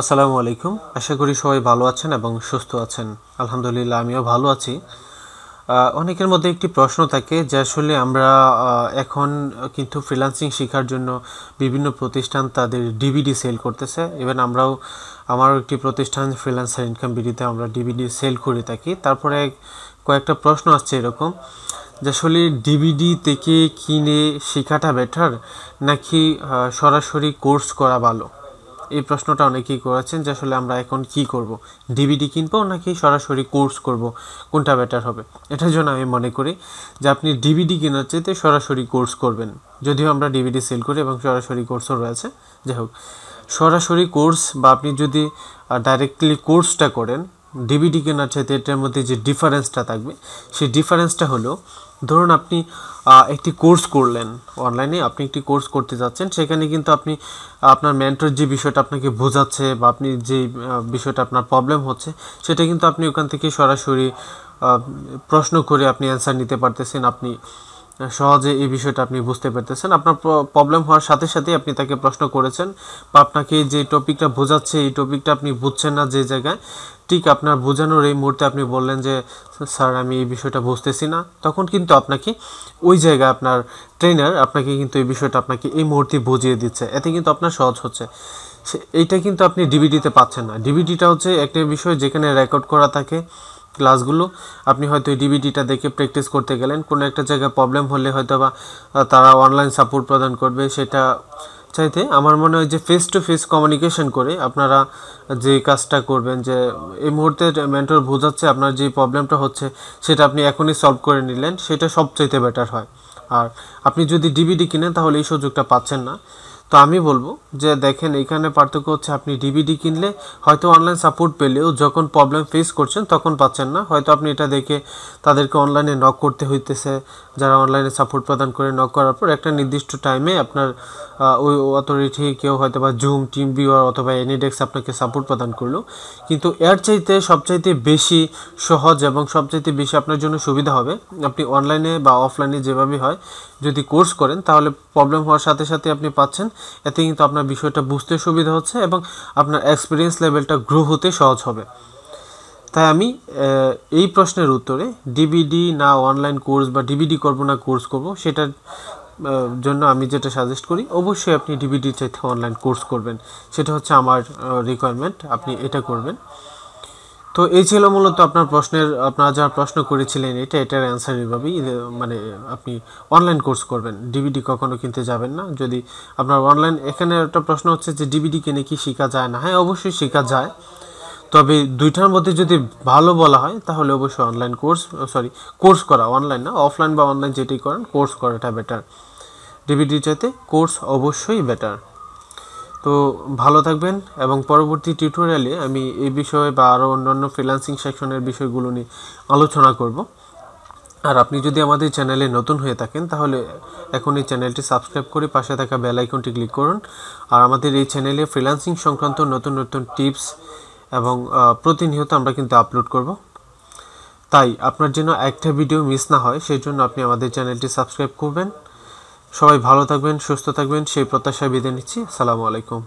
আসসালামু আলাইকুম আশা করি সবাই ভালো আছেন এবং সুস্থ আছেন আলহামদুলিল্লাহ আমিও ভালো আছি অনেকের মধ্যে একটি প্রশ্ন থাকে যে আসলে আমরা এখন কিন্তু ফ্রিল্যান্সিং শেখার জন্য বিভিন্ন প্রতিষ্ঠান তাদের ডিভিডি সেল করতেছে ইভেন আমরাও আমারও একটি প্রতিষ্ঠান ফ্রিল্যান্সার ইনকাম বিডিতে আমরা ডিভিডি সেল করে থাকি তারপরে কয়েকটা প্রশ্ন আসছে এরকম যে আসলে ডিভিডি থেকে কিনে শেখাটা বেটার নাকি সরাসরি কোর্স করা ভালো এই প্রশ্নটা অনেকেই করেছেন যে আসলে আমরা এখন কি করব ডিভিডি কিনবো নাকি সরাসরি কোর্স করব কোনটা বেটার হবে এটার জন্য আমি মনে করি যে আপনি ডিভিডি কেনার চাইতে সরাসরি কোর্স করবেন যদিও আমরা ডিভিডি সেল করি এবং সরাসরি কোর্সও রয়েছে যাই হোক সরাসরি কোর্স বা আপনি যদি ডাইরেক্টলি কোর্সটা করেন ডিভিডি কেনার চাইতে এটার মধ্যে যে ডিফারেন্সটা থাকবে সেই ডিফারেন্সটা হলো ধরুন আপনি একটি কোর্স করলেন অনলাইনে আপনি একটি কোর্স করতে যাচ্ছেন সেখানে কিন্তু আপনি আপনার মেন্টর যে বিষয়টা আপনাকে বোঝাচ্ছে বা আপনি যে বিষয়টা আপনার প্রবলেম হচ্ছে সেটা কিন্তু আপনি ওখান থেকে সরাসরি প্রশ্ন করে আপনি অ্যান্সার নিতে পারতেছেন আপনি সহজে এই বিষয়টা আপনি বুঝতে পারতেছেন আপনার প্রবলেম হওয়ার সাথে সাথে আপনি তাকে প্রশ্ন করেছেন বা আপনাকে যে টপিকটা বোঝাচ্ছে এই টপিকটা আপনি বুঝছেন না যে জায়গায় ঠিক আপনার বোঝানোর এই মুহূর্তে আপনি বললেন যে স্যার আমি এই বিষয়টা বুঝতেছি না তখন কিন্তু আপনাকে ওই জায়গায় আপনার ট্রেনার আপনাকে কিন্তু এই বিষয়টা আপনাকে এই মুহূর্তে বুঝিয়ে দিচ্ছে এতে কিন্তু আপনার সহজ হচ্ছে এইটা কিন্তু আপনি ডিবিডিতে পাচ্ছেন না ডিবিডিটা হচ্ছে একটা বিষয় যেখানে রেকর্ড করা থাকে ক্লাসগুলো আপনি হয়তো ডিবিডিটা দেখে প্র্যাকটিস করতে গেলেন কোনো একটা জায়গায় প্রবলেম হলে হয়তো বা তারা অনলাইন সাপোর্ট প্রদান করবে সেটা চাইতে আমার মনে হয় যে ফেস টু ফেস কমিউনিকেশন করে আপনারা যে কাজটা করবেন যে এই মুহূর্তে মেন্টর বোঝাচ্ছে আপনার যে প্রবলেমটা হচ্ছে সেটা আপনি এখনই সলভ করে নিলেন সেটা সবচাইতে বেটার হয় আর আপনি যদি ডিবিডি কিনেন তাহলে এই সুযোগটা পাচ্ছেন না তো আমি বলবো যে দেখেন এখানে পার্থক্য হচ্ছে আপনি ডিবিডি কিনলে হয়তো অনলাইন সাপোর্ট পেলেও যখন প্রবলেম ফেস করছেন তখন পাচ্ছেন না হয়তো আপনি এটা দেখে তাদেরকে অনলাইনে নক করতে হইতেছে যারা অনলাইনে সাপোর্ট প্রদান করে নক করার পর একটা নির্দিষ্ট টাইমে আপনার ওই অথরিটি কেউ হয়তো বা জুম টিম বিওয়ার অথবা এনিডেক্স আপনাকে সাপোর্ট প্রদান করলো কিন্তু এর চাইতে সবচাইতে বেশি সহজ এবং সবচাইতে বেশি আপনার জন্য সুবিধা হবে আপনি অনলাইনে বা অফলাইনে যেভাবে হয় যদি কোর্স করেন তাহলে প্রবলেম হওয়ার সাথে সাথে আপনি পাচ্ছেন এতে কিন্তু আপনার বিষয়টা বুঝতে সুবিধা হচ্ছে এবং আপনার এক্সপিরিয়েন্স লেভেলটা গ্রো হতে সহজ হবে তাই আমি এই প্রশ্নের উত্তরে ডিবিডি না অনলাইন কোর্স বা ডিবিডি করবো না কোর্স করব সেটার জন্য আমি যেটা সাজেস্ট করি অবশ্যই আপনি ডিবিডি চাইতে অনলাইন কোর্স করবেন সেটা হচ্ছে আমার রিকোয়ারমেন্ট আপনি এটা করবেন তো এই ছিল মূলত আপনার প্রশ্নের আপনারা যারা প্রশ্ন করেছিলেন এটা এটার অ্যান্সার এভাবেই মানে আপনি অনলাইন কোর্স করবেন ডিবিডি কখনো কিনতে যাবেন না যদি আপনার অনলাইন এখানে একটা প্রশ্ন হচ্ছে যে ডিবিডি কিনে কি শেখা যায় না হ্যাঁ অবশ্যই শেখা যায় তবে দুইটার মধ্যে যদি ভালো বলা হয় তাহলে অবশ্যই অনলাইন কোর্স সরি কোর্স করা অনলাইন না অফলাইন বা অনলাইন যেটি করেন কোর্স করাটা বেটার ডিবিডি চাইতে কোর্স অবশ্যই বেটার তো ভালো থাকবেন এবং পরবর্তী টিউটোরিয়ালে আমি এই বিষয়ে বা আরও অন্যান্য ফ্রিলান্সিং সেকশনের বিষয়গুলো নিয়ে আলোচনা করব আর আপনি যদি আমাদের চ্যানেলে নতুন হয়ে থাকেন তাহলে এখন এই চ্যানেলটি সাবস্ক্রাইব করে পাশে থাকা বেল আইকনটি ক্লিক করুন আর আমাদের এই চ্যানেলে ফ্রিলান্সিং সংক্রান্ত নতুন নতুন টিপস এবং প্রতিনিয়ত আমরা কিন্তু আপলোড করব তাই আপনার যেন একটা ভিডিও মিস না হয় সেই জন্য আপনি আমাদের চ্যানেলটি সাবস্ক্রাইব করবেন সবাই ভালো থাকবেন সুস্থ থাকবেন সেই প্রত্যাশায় বিদায় নিচ্ছি আসসালামু আলাইকুম